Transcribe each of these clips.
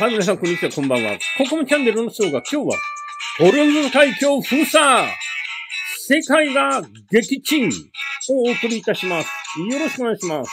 はい、皆さん、こんにちは、こんばんは。ココムチャンネルのショーが今日は、ホルンジ海峡封鎖世界が撃沈をお送りいたします。よろしくお願いします。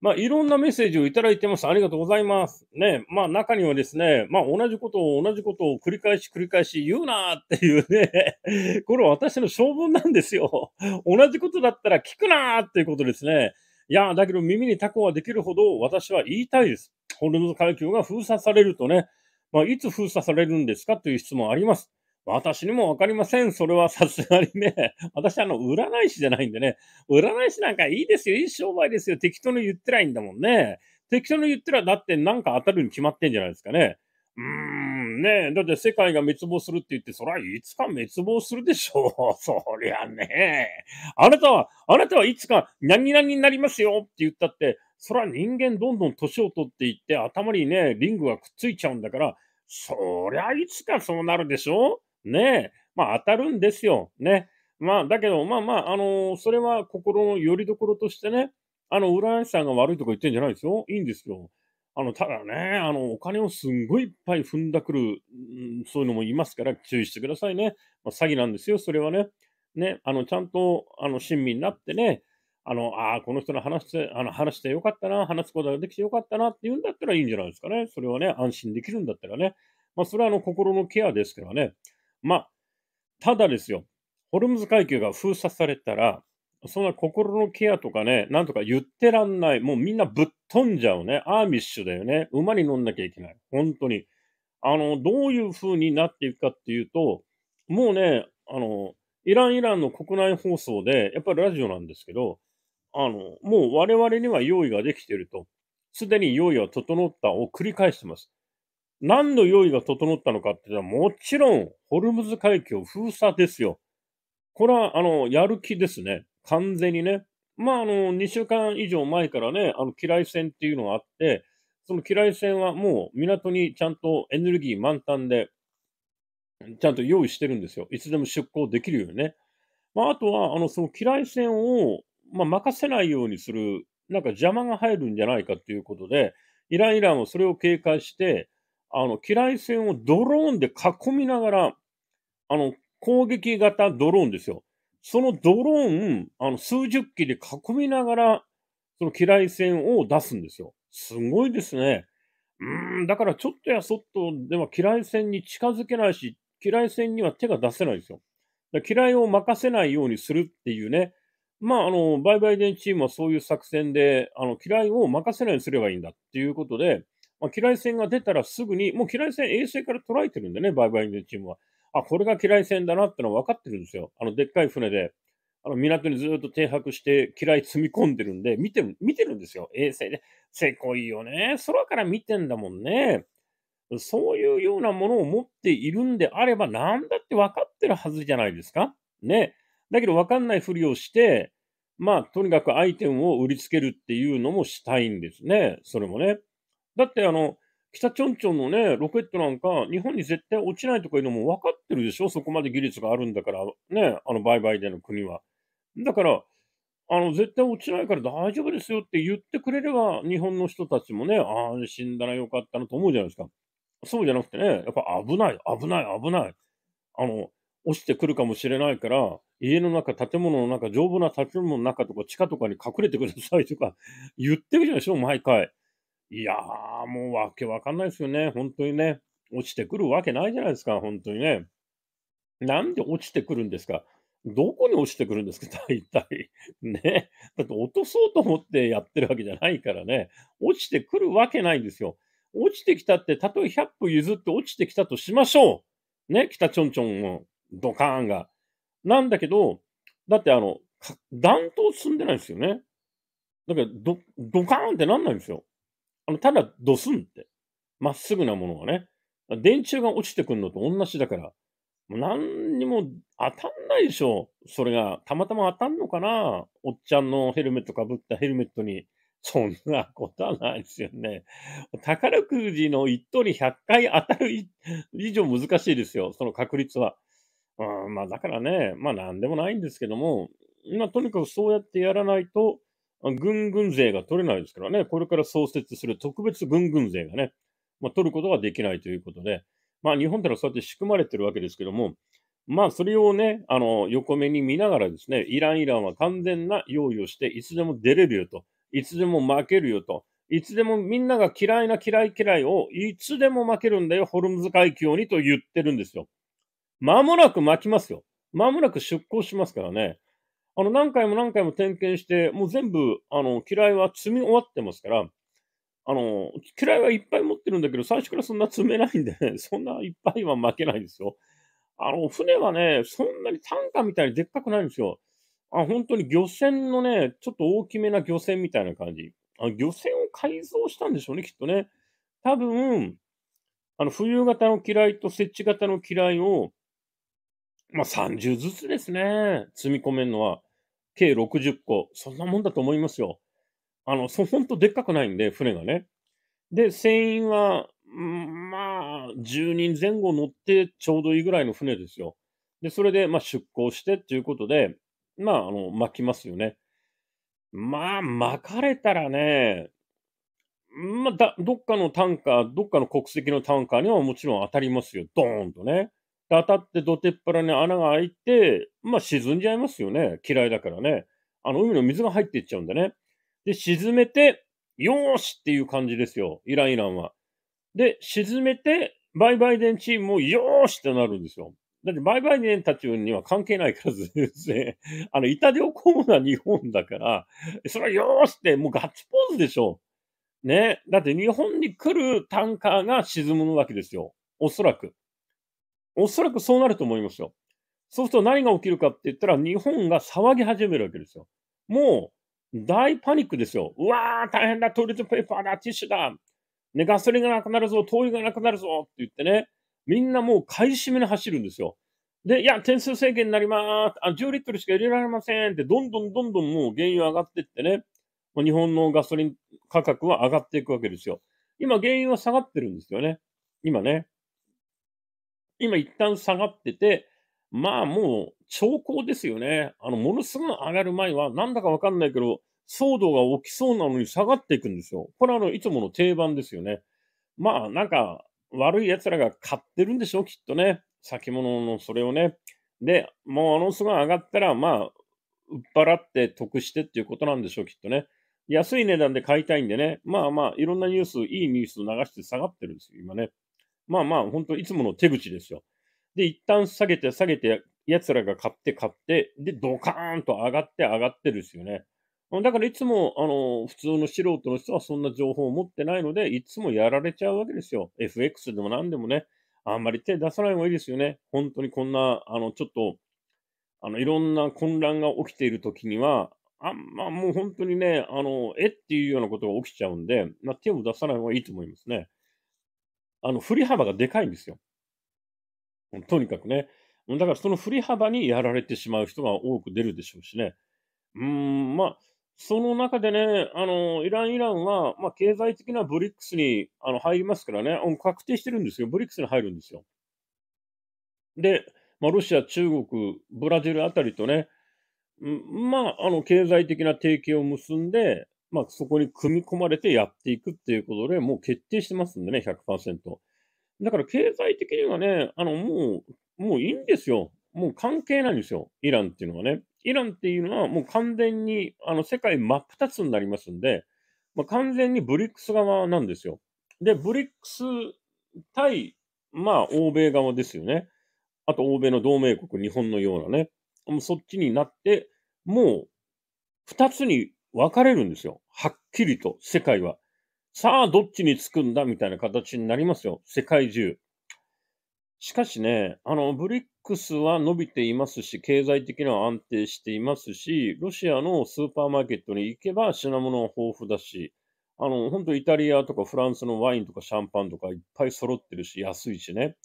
まあ、いろんなメッセージをいただいてます。ありがとうございます。ね、まあ、中にはですね、まあ、同じことを同じことを繰り返し繰り返し言うなっていうね、これは私の性分なんですよ。同じことだったら聞くなっていうことですね。いや、だけど耳にタコができるほど私は言いたいです。ホルムズ海峡が封鎖されるとね、まあ、いつ封鎖されるんですかという質問あります。私にもわかりません。それはさすがにね、私あの、占い師じゃないんでね、占い師なんかいいですよ、いい商売ですよ、適当に言ってないんだもんね。適当に言ってらだってなんか当たるに決まってんじゃないですかね。うーんねだって世界が滅亡するって言って、そりゃいつか滅亡するでしょう。そりゃね。あなたは、あなたはいつか何々になりますよって言ったって、そりゃ人間どんどん年を取っていって、頭にね、リングがくっついちゃうんだから、そりゃいつかそうなるでしょねえ。まあ当たるんですよ。ね。まあだけど、まあまあ、あのー、それは心の拠り所としてね、あの、浦安さんが悪いとか言ってんじゃないですよ。いいんですよ。あの、ただね、あの、お金をすんごいいっぱい踏んだくる、うん、そういうのもいますから、注意してくださいね。まあ、詐欺なんですよ、それはね。ね、あの、ちゃんと、あの、親身になってね、あの、ああ、この人の話して、あの、話してよかったな、話すことができてよかったなっていうんだったらいいんじゃないですかね。それはね、安心できるんだったらね。まあ、それはあの、心のケアですからね。まあ、ただですよ、ホルムズ階級が封鎖されたら、そんな心のケアとかね、なんとか言ってらんない。もうみんなぶっ飛んじゃうね。アーミッシュだよね。馬に乗んなきゃいけない。本当に。あの、どういう風になっていくかっていうと、もうね、あの、イランイランの国内放送で、やっぱりラジオなんですけど、あの、もう我々には用意ができてると。すでに用意は整ったを繰り返してます。何の用意が整ったのかっていうのは、もちろん、ホルムズ海峡封鎖ですよ。これは、あの、やる気ですね。完全にね、まあ、あの、2週間以上前からね、あの、機雷船っていうのがあって、その機雷戦はもう港にちゃんとエネルギー満タンで、ちゃんと用意してるんですよ。いつでも出港できるようにね。まあ、あとは、あの、その機雷船を、まあ、任せないようにする、なんか邪魔が入るんじゃないかということで、イランイランはそれを警戒して、あの、機雷船をドローンで囲みながら、あの、攻撃型ドローンですよ。そのドローン、あの、数十機で囲みながら、その機雷戦を出すんですよ。すごいですね。うん、だからちょっとやそっとでは機雷戦に近づけないし、機雷戦には手が出せないですよ。機雷を任せないようにするっていうね。まあ、あの、バイイデ電チームはそういう作戦で、あの、機雷を任せないようにすればいいんだっていうことで、まあ、機雷戦が出たらすぐに、もう機雷戦衛星から捉えてるんでね、バイイデ電チームは。あ、これが機雷戦だなってのは分かってるんですよ。あの、でっかい船で、あの、港にずっと停泊して、機雷積み込んでるんで、見てる、見てるんですよ。衛星で。せこいよね。空から見てんだもんね。そういうようなものを持っているんであれば、なんだって分かってるはずじゃないですか。ね。だけど分かんないふりをして、まあ、とにかくアイテムを売りつけるっていうのもしたいんですね。それもね。だって、あの、北ちょんちょんのね、ロケットなんか、日本に絶対落ちないとかいうのも分かってるでしょそこまで技術があるんだから、ね、あの、売買での国は。だから、あの、絶対落ちないから大丈夫ですよって言ってくれれば、日本の人たちもね、安心だな、よかったなと思うじゃないですか。そうじゃなくてね、やっぱ危ない、危ない、危ない。あの、落ちてくるかもしれないから、家の中、建物の中、丈夫な建物の中とか、地下とかに隠れてくださいとか言ってるじゃないでしょ毎回。いやー、もうわけわかんないですよね。本当にね。落ちてくるわけないじゃないですか、本当にね。なんで落ちてくるんですかどこに落ちてくるんですか 大体。ね。だって落とそうと思ってやってるわけじゃないからね。落ちてくるわけないんですよ。落ちてきたって、たとえ100歩譲って落ちてきたとしましょう。ね。北ちょんちょんのドカーンが。なんだけど、だってあの、弾頭積んでないんですよね。だけど、ドカーンってなんないんですよ。あの、ただドスンって、まっすぐなものがね、電柱が落ちてくるのと同じだから、何にも当たんないでしょ。それが、たまたま当たんのかなおっちゃんのヘルメットかぶったヘルメットに。そんなことはないですよね。宝くじの一等に100回当たる以上難しいですよ。その確率は。うん、まあだからね、まあ何でもないんですけども、まあとにかくそうやってやらないと、軍軍税が取れないですからね、これから創設する特別軍軍税がね、まあ、取ることができないということで、まあ、日本ってのはそうやって仕組まれてるわけですけども、まあ、それをね、あの、横目に見ながらですね、イラン、イランは完全な用意をして、いつでも出れるよと、いつでも負けるよと、いつでもみんなが嫌いな嫌い嫌いを、いつでも負けるんだよ、ホルムズ海峡にと言ってるんですよ。まもなく巻きますよ。まもなく出航しますからね。あの、何回も何回も点検して、もう全部、あの、嫌いは積み終わってますから、あの、嫌いはいっぱい持ってるんだけど、最初からそんな積めないんでね、そんないっぱいは負けないですよ。あの、船はね、そんなに単価みたいにでっかくないんですよ。あ、本当に漁船のね、ちょっと大きめな漁船みたいな感じ。あ漁船を改造したんでしょうね、きっとね。多分、あの、冬型の機雷と設置型の機雷を、まあ、30ずつですね。積み込めるのは、計60個。そんなもんだと思いますよ。あの、そ、ほんとでっかくないんで、船がね。で、船員は、ん、まあ、10人前後乗ってちょうどいいぐらいの船ですよ。で、それで、まあ、出港してっていうことで、まあ、あの、巻きますよね。まあ、巻かれたらね、まあ、だ、どっかのタンカー、どっかの国籍のタンカーにはもちろん当たりますよ。ドーンとね。当たってどてっぱらに穴が開いて、まあ沈んじゃいますよね。嫌いだからね。あの海の水が入っていっちゃうんでね。で、沈めて、よーしっていう感じですよ。イランイランは。で、沈めて、バイバイデンチームもよーしってなるんですよ。だってバイバイデンたちには関係ないからですね。あの、板でリアコー日本だから、それはよーしってもうガッツポーズでしょ。ね。だって日本に来るタンカーが沈むわけですよ。おそらく。おそらくそうなると思いますよ。そうすると何が起きるかって言ったら、日本が騒ぎ始めるわけですよ。もう、大パニックですよ。うわー、大変だ、トイレットペーパーだ、ティッシュだ、ね、ガソリンがなくなるぞ、灯油がなくなるぞって言ってね、みんなもう買い占めに走るんですよ。で、いや、点数制限になります。あ、10リットルしか入れられませんって、どんどんどんどんもう原油上がっていってね、日本のガソリン価格は上がっていくわけですよ。今、原油は下がってるんですよね。今ね。今一旦下がってて、まあもう兆候ですよね。あの、ものすごい上がる前は、なんだかわかんないけど、騒動が起きそうなのに下がっていくんですよ。これはあの、いつもの定番ですよね。まあなんか、悪い奴らが買ってるんでしょ、きっとね。先物のそれをね。で、もうものすごい上がったら、まあ、売っ払って得してっていうことなんでしょう、きっとね。安い値段で買いたいんでね。まあまあ、いろんなニュース、いいニュース流して下がってるんですよ、今ね。まあまあ、本当いつもの手口ですよ。で、一旦下げて下げて、奴らが買って買って、で、ドカーンと上がって上がってですよね。だからいつも、あの、普通の素人の人はそんな情報を持ってないので、いつもやられちゃうわけですよ。FX でも何でもね。あんまり手出さない方がいいですよね。本当にこんな、あの、ちょっと、あの、いろんな混乱が起きている時には、あんまもう本当にね、あの、えっていうようなことが起きちゃうんで、まあ、手を出さない方がいいと思いますね。あの、振り幅がでかいんですよ。とにかくね。だからその振り幅にやられてしまう人が多く出るでしょうしね。うん、まあ、その中でね、あの、イラン、イランは、まあ、経済的なブリックスにあの入りますからね、確定してるんですよ。ブリックスに入るんですよ。で、まあ、ロシア、中国、ブラジルあたりとね、まあ、あの、経済的な提携を結んで、まあ、そこに組み込まれてやっていくっていうことで、もう決定してますんでね、100%。だから経済的にはね、あの、もう、もういいんですよ。もう関係ないんですよ。イランっていうのはね。イランっていうのはもう完全に、あの、世界真っ二つになりますんで、まあ、完全にブリックス側なんですよ。で、ブリックス対、まあ、欧米側ですよね。あと、欧米の同盟国、日本のようなね。もうそっちになって、もう、二つに分かれるんですよ。はっきりと、世界は。さあ、どっちにつくんだみたいな形になりますよ。世界中。しかしね、あの、ブリックスは伸びていますし、経済的には安定していますし、ロシアのスーパーマーケットに行けば品物は豊富だし、あの、本当イタリアとかフランスのワインとかシャンパンとかいっぱい揃ってるし、安いしね。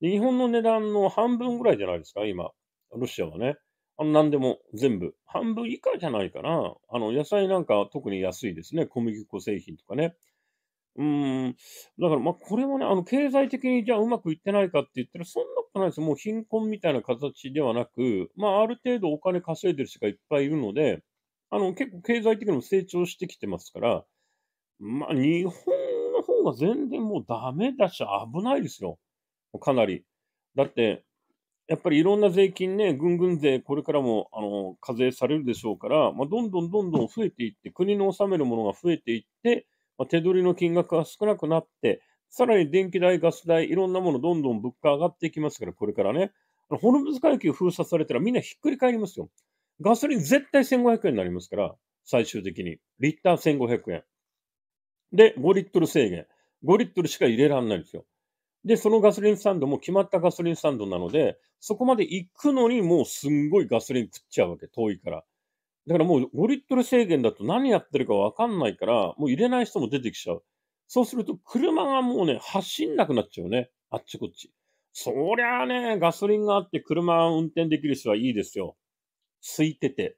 日本の値段の半分ぐらいじゃないですか、今、ロシアはね。あの、何でも全部。半分以下じゃないかな。あの、野菜なんか特に安いですね。小麦粉製品とかね。うん。だから、まあ、これはね、あの、経済的にじゃあうまくいってないかって言ったら、そんなことないです。もう貧困みたいな形ではなく、まあ、ある程度お金稼いでる人がいっぱいいるので、あの、結構経済的にも成長してきてますから、まあ、日本の方が全然もうダメだし、危ないですよ。かなり。だって、やっぱりいろんな税金ね、ぐんぐん税、これからもあの課税されるでしょうから、まあ、どんどんどんどん増えていって、国の納めるものが増えていって、まあ、手取りの金額が少なくなって、さらに電気代、ガス代、いろんなもの、どんどん物価上がっていきますから、これからね、ホルムズ海峡封鎖されたら、みんなひっくり返りますよ。ガソリン絶対1500円になりますから、最終的に。リッター1500円。で、5リットル制限。5リットルしか入れられないんですよ。で、そのガソリンスタンドも決まったガソリンスタンドなので、そこまで行くのにもうすんごいガソリン食っちゃうわけ、遠いから。だからもう5リットル制限だと何やってるかわかんないから、もう入れない人も出てきちゃう。そうすると車がもうね、走んなくなっちゃうね。あっちこっち。そりゃあね、ガソリンがあって車運転できる人はいいですよ。空いてて。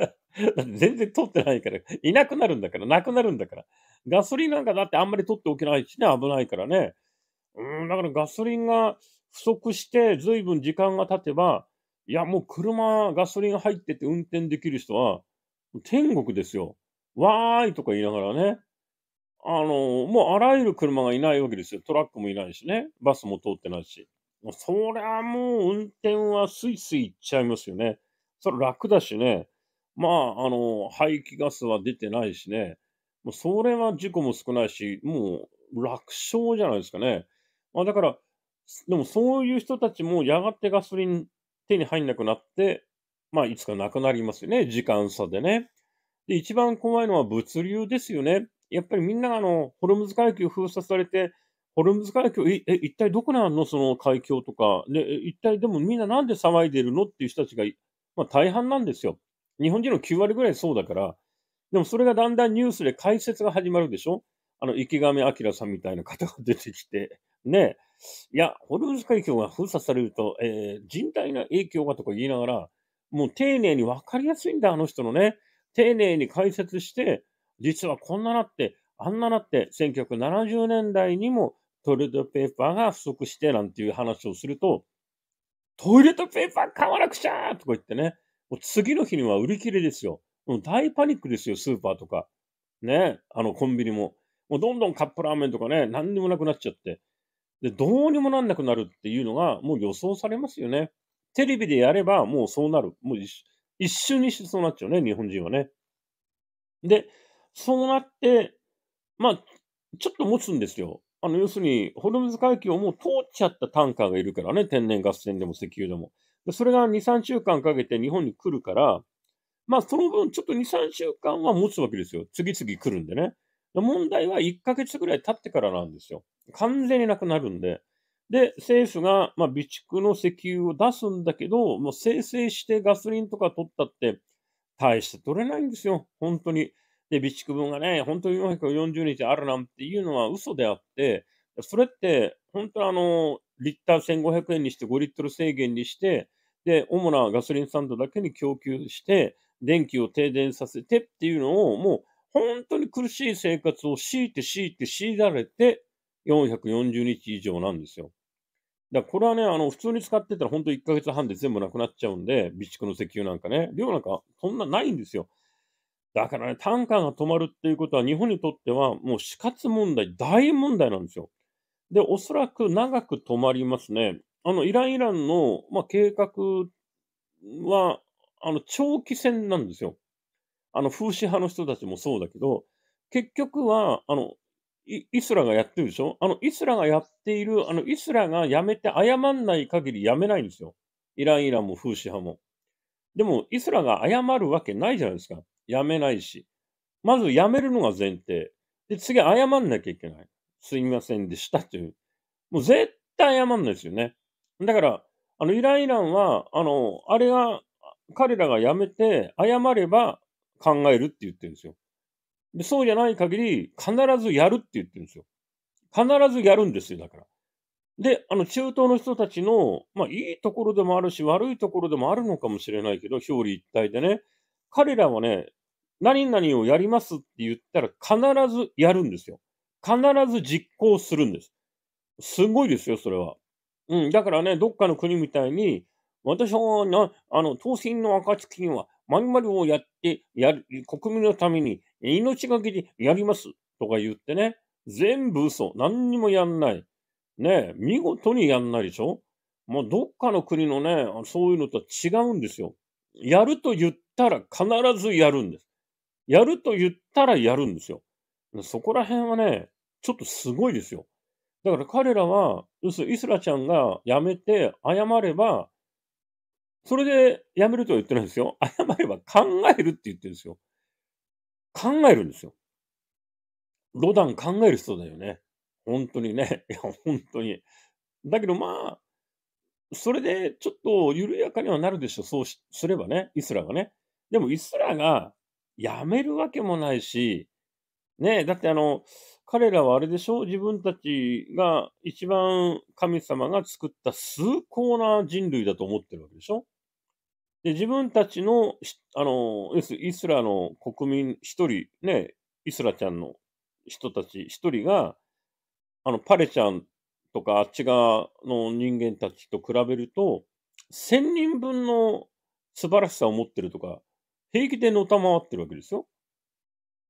だって全然取ってないから、いなくなるんだから、なくなるんだから。ガソリンなんかだってあんまり取っておけないしね、危ないからね。うん、だからガソリンが不足して、ずいぶん時間が経てば、いや、もう車、ガソリン入ってて運転できる人は、天国ですよ。わーいとか言いながらね。あの、もうあらゆる車がいないわけですよ。トラックもいないしね。バスも通ってないし。そりゃもう運転はスイスイいっちゃいますよね。それ楽だしね。まあ、あの、排気ガスは出てないしね。もうそれは事故も少ないし、もう楽勝じゃないですかね。まあ、だから、でもそういう人たちもやがてガソリン手に入んなくなって、まあ、いつかなくなりますよね。時間差でね。で、一番怖いのは物流ですよね。やっぱりみんなあの、ホルムズ海峡封鎖されて、ホルムズ海峡、え、一体どこなんのその海峡とか、で、一体でもみんななんで騒いでるのっていう人たちが、まあ大半なんですよ。日本人の9割ぐらいそうだから、でもそれがだんだんニュースで解説が始まるでしょあの、池上彰さんみたいな方が出てきて、ねいや、ホルムズ海峡が封鎖されると、えー、甚大な影響がとか言いながら、もう丁寧に分かりやすいんだ、あの人のね。丁寧に解説して、実はこんななって、あんななって、1970年代にもトイレットペーパーが不足してなんていう話をすると、トイレットペーパー買わなくちゃとか言ってね、もう次の日には売り切れですよ。もう大パニックですよ、スーパーとか。ね、あのコンビニも。もうどんどんカップラーメンとかね、何にもなくなっちゃって。で、どうにもなんなくなるっていうのが、もう予想されますよね。テレビでやれば、もうそうなる。もう一瞬にしてそうなっちゃうね、日本人はね。で、そうなって、まあ、ちょっと持つんですよ。あの、要するに、ホルムズ海峡をもう通っちゃったタンカーがいるからね、天然ガス船でも石油でも。でそれが2、3週間かけて日本に来るから、まあ、その分、ちょっと2、3週間は持つわけですよ。次々来るんでね。問題は1ヶ月ぐらい経ってからなんですよ。完全になくなるんで、で、政府が、まあ、備蓄の石油を出すんだけど、もう生成してガソリンとか取ったって、大して取れないんですよ、本当に。で、備蓄分がね、本当に440日あるなんていうのは嘘であって、それって、本当あの、リッター1500円にして、5リットル制限にして、で、主なガソリンスタンドだけに供給して、電気を停電させてっていうのを、もう本当に苦しい生活を強いて強いて強いられて、440日以上なんですよ。だからこれはね、あの、普通に使ってたら本当1ヶ月半で全部なくなっちゃうんで、備蓄の石油なんかね、量なんかそんなないんですよ。だからね、タンカーが止まるっていうことは日本にとってはもう死活問題、大問題なんですよ。で、おそらく長く止まりますね。あの、イラン・イランの、まあ、計画は、あの、長期戦なんですよ。あの、風刺派の人たちもそうだけど、結局は、あの、イスラがやってるでしょあの、イスラがやっている、あの、イスラがやめて謝んない限りやめないんですよ。イランイランも風刺派も。でも、イスラが謝るわけないじゃないですか。やめないし。まずやめるのが前提。で、次謝んなきゃいけない。すいませんでしたという。もう絶対謝んないですよね。だから、あの、イランイランは、あの、あれが、彼らがやめて謝れば考えるって言ってるんですよ。でそうじゃない限り、必ずやるって言ってるんですよ。必ずやるんですよ、だから。で、あの、中東の人たちの、まあ、いいところでもあるし、悪いところでもあるのかもしれないけど、表裏一体でね、彼らはね、何々をやりますって言ったら必ずやるんですよ。必ず実行するんです。すごいですよ、それは。うん、だからね、どっかの国みたいに、私はあの、当選の暁金は、まるをやって、やる、国民のために、命がけでやりますとか言ってね、全部嘘。何にもやんない。ね見事にやんないでしょもうどっかの国のね、そういうのとは違うんですよ。やると言ったら必ずやるんです。やると言ったらやるんですよ。そこら辺はね、ちょっとすごいですよ。だから彼らは、要するにイスラちゃんが辞めて謝れば、それでやめるとは言ってないんですよ。謝れば考えるって言ってるんですよ。考えるんですよ。ロダン考える人だよね。本当にね。いや、本当に。だけどまあ、それでちょっと緩やかにはなるでしょ。そうすればね、イスラがね。でもイスラがやめるわけもないし、ね、だってあの、彼らはあれでしょ自分たちが一番神様が作った崇高な人類だと思ってるわけでしょで、自分たちの、あの、要するイスラの国民一人、ね、イスラちゃんの人たち一人が、あの、パレちゃんとかあっち側の人間たちと比べると、千人分の素晴らしさを持ってるとか、平気でのたまわってるわけですよ。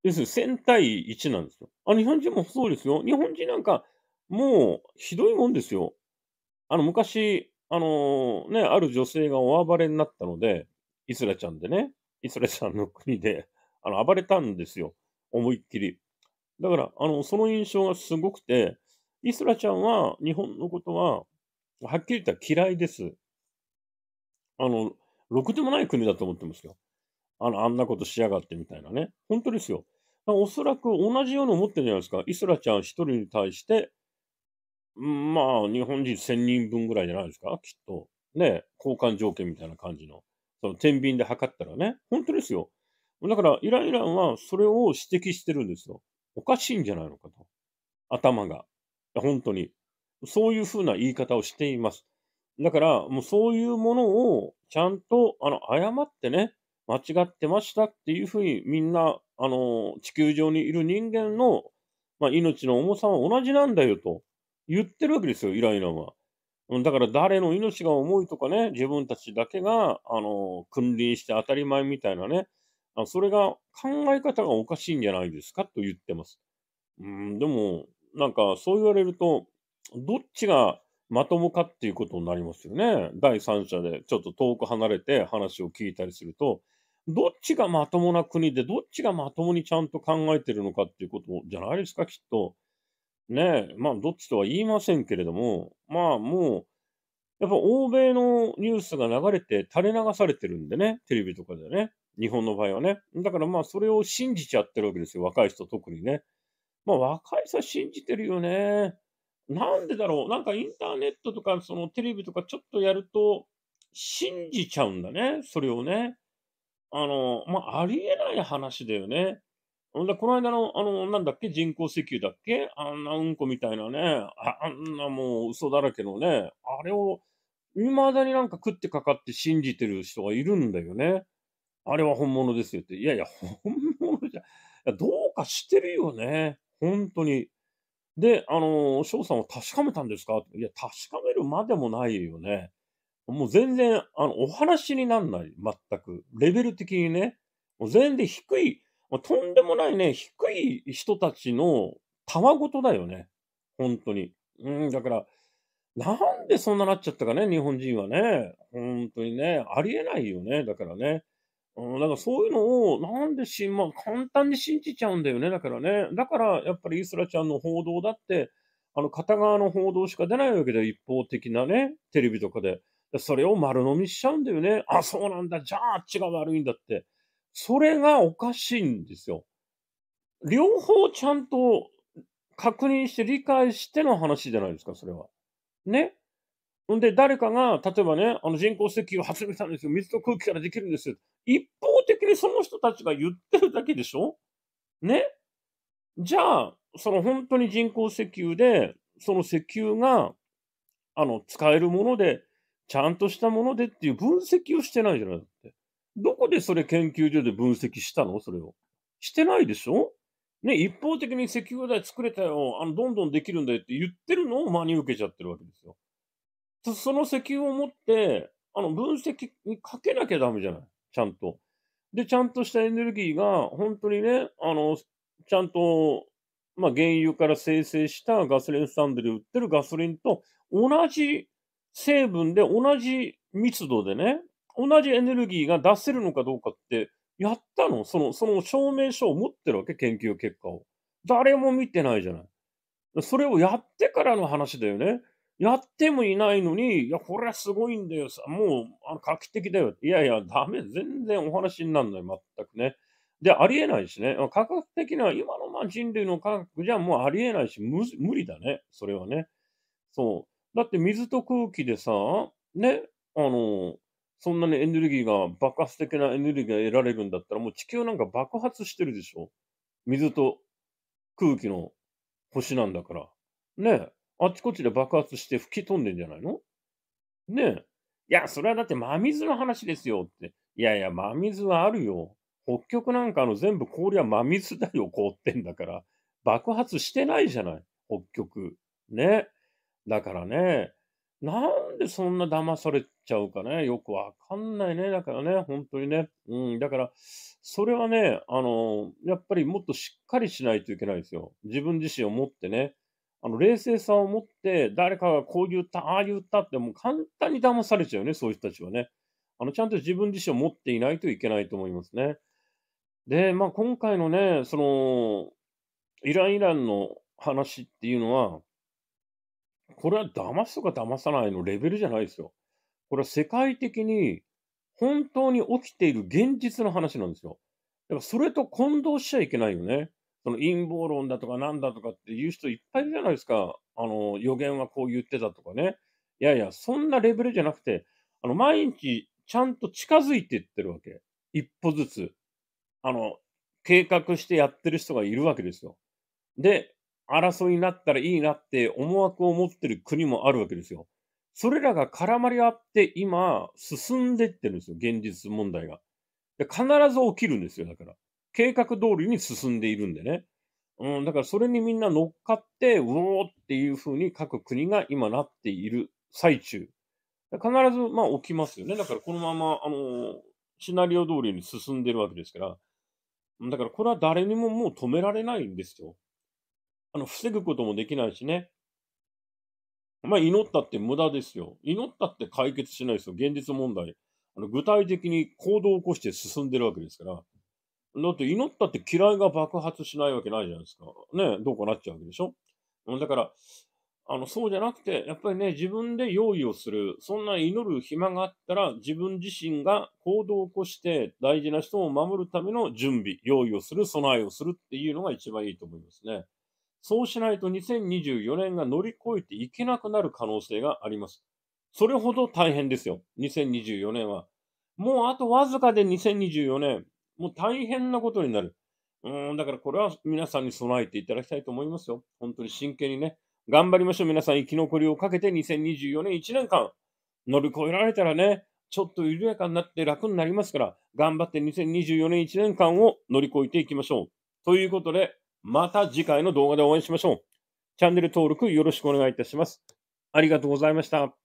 要するに千対一なんですよ。あ、日本人もそうですよ。日本人なんか、もう、ひどいもんですよ。あの、昔、あのー、ね、ある女性が大暴れになったので、イスラちゃんでね、イスラちゃんの国で、あの、暴れたんですよ。思いっきり。だから、あの、その印象がすごくて、イスラちゃんは日本のことは、はっきり言ったら嫌いです。あの、ろくでもない国だと思ってますよ。あの、あんなことしやがってみたいなね。本当ですよ。おそらく同じように思ってるんじゃないですか。イスラちゃん一人に対して、まあ、日本人1000人分ぐらいじゃないですか、きっと。ね、交換条件みたいな感じの。その天秤で測ったらね、本当ですよ。だから、イランイランはそれを指摘してるんですよ。おかしいんじゃないのかと。頭が。本当に。そういうふうな言い方をしています。だから、もうそういうものをちゃんと、あの、誤ってね、間違ってましたっていうふうにみんな、あの、地球上にいる人間の、まあ、命の重さは同じなんだよと。言ってるわけですよ、イライランは。だから誰の命が重いとかね、自分たちだけが、あの、君臨して当たり前みたいなね、それが考え方がおかしいんじゃないですかと言ってます。うん、でも、なんかそう言われると、どっちがまともかっていうことになりますよね。第三者でちょっと遠く離れて話を聞いたりすると、どっちがまともな国で、どっちがまともにちゃんと考えてるのかっていうことじゃないですか、きっと。ねまあ、どっちとは言いませんけれども、まあ、もう、やっぱ欧米のニュースが流れて垂れ流されてるんでね、テレビとかでね、日本の場合はね。だからまあ、それを信じちゃってるわけですよ、若い人特にね。まあ、若い人は信じてるよね。なんでだろう、なんかインターネットとか、そのテレビとかちょっとやると、信じちゃうんだね、それをね。あの、まあ、ありえない話だよね。この間の、あの、なんだっけ、人工石油だっけあんなうんこみたいなね、あんなもう嘘だらけのね、あれを、未だになんか食ってかかって信じてる人がいるんだよね。あれは本物ですよって。いやいや、本物じゃ、どうかしてるよね。本当に。で、あの翔さんは確かめたんですかいや、確かめるまでもないよね。もう全然、あの、お話になんない。全く。レベル的にね。もう全然低い。まあ、とんでもないね、低い人たちのたわごとだよね。本当に。うん、だから、なんでそんななっちゃったかね、日本人はね。本当にね、ありえないよね、だからね。うん、だからそういうのを、なんでし、まあ、簡単に信じちゃうんだよね、だからね。だから、やっぱりイスラちゃんの報道だって、あの、片側の報道しか出ないわけで、一方的なね、テレビとかで。それを丸飲みしちゃうんだよね。あ、そうなんだ、じゃあ、あっちが悪いんだって。それがおかしいんですよ。両方ちゃんと確認して理解しての話じゃないですか、それは。ね。んで、誰かが、例えばね、あの人工石油を発明したんですよ。水と空気からできるんですよ。一方的にその人たちが言ってるだけでしょね。じゃあ、その本当に人工石油で、その石油が、あの、使えるもので、ちゃんとしたものでっていう分析をしてないじゃないって。どこでそれ研究所で分析したのそれを。してないでしょね、一方的に石油代作れたよ、あの、どんどんできるんだよって言ってるのを真に受けちゃってるわけですよ。その石油を持って、あの、分析にかけなきゃダメじゃない。ちゃんと。で、ちゃんとしたエネルギーが、本当にね、あの、ちゃんと、まあ、原油から生成したガソリンスタンドで売ってるガソリンと同じ成分で、同じ密度でね、同じエネルギーが出せるのかどうかって、やったのその、その証明書を持ってるわけ研究結果を。誰も見てないじゃない。それをやってからの話だよね。やってもいないのに、いや、これはすごいんだよ。もう、あの画期的だよ。いやいや、ダメ。全然お話にならない。全くね。で、ありえないしね。科学的な、今のまあ人類の科学じゃもうありえないし無、無理だね。それはね。そう。だって水と空気でさ、ね、あの、そんなにエネルギーが、爆発的なエネルギーが得られるんだったら、もう地球なんか爆発してるでしょ水と空気の星なんだから。ねえ。あちこちで爆発して吹き飛んでんじゃないのねえ。いや、それはだって真水の話ですよって。いやいや、真水はあるよ。北極なんかの全部氷は真水だよ、凍ってんだから。爆発してないじゃない、北極。ね。だからね、なんでそんな騙されちゃうかね、よくわかんないね。だからね、本当にね。うん、だから、それはね、あの、やっぱりもっとしっかりしないといけないですよ。自分自身を持ってね。あの、冷静さを持って、誰かがこう言った、ああ言ったって、もう簡単に騙されちゃうね、そういう人たちはね。あの、ちゃんと自分自身を持っていないといけないと思いますね。で、まあ、今回のね、その、イラン・イランの話っていうのは、これは騙すとか騙さないのレベルじゃないですよ。これは世界的に本当に起きている現実の話なんですよ。だからそれと混同しちゃいけないよね。その陰謀論だとかなんだとかっていう人いっぱいいるじゃないですか。あの、予言はこう言ってたとかね。いやいや、そんなレベルじゃなくて、あの、毎日ちゃんと近づいていってるわけ。一歩ずつ。あの、計画してやってる人がいるわけですよ。で、争いになったらいいなって思惑を持ってる国もあるわけですよ。それらが絡まり合って今進んでってるんですよ、現実問題が。で必ず起きるんですよ、だから。計画通りに進んでいるんでね。うん、だからそれにみんな乗っかって、うおーっていうふうに各国が今なっている最中。必ず、まあ、起きますよね。だからこのまま、あの、シナリオ通りに進んでるわけですから。だからこれは誰にももう止められないんですよ。あの、防ぐこともできないしね。まあ、祈ったって無駄ですよ。祈ったって解決しないですよ。現実問題。あの具体的に行動を起こして進んでるわけですから。だって祈ったって嫌いが爆発しないわけないじゃないですか。ね、どうかなっちゃうわけでしょ。だから、あの、そうじゃなくて、やっぱりね、自分で用意をする。そんな祈る暇があったら、自分自身が行動を起こして、大事な人を守るための準備、用意をする、備えをするっていうのが一番いいと思いますね。そうしないと2024年が乗り越えていけなくなる可能性があります。それほど大変ですよ。2024年は。もうあとわずかで2024年、もう大変なことになる。うん、だからこれは皆さんに備えていただきたいと思いますよ。本当に真剣にね。頑張りましょう。皆さん生き残りをかけて2024年1年間乗り越えられたらね、ちょっと緩やかになって楽になりますから、頑張って2024年1年間を乗り越えていきましょう。ということで、また次回の動画でお会いしましょう。チャンネル登録よろしくお願いいたします。ありがとうございました。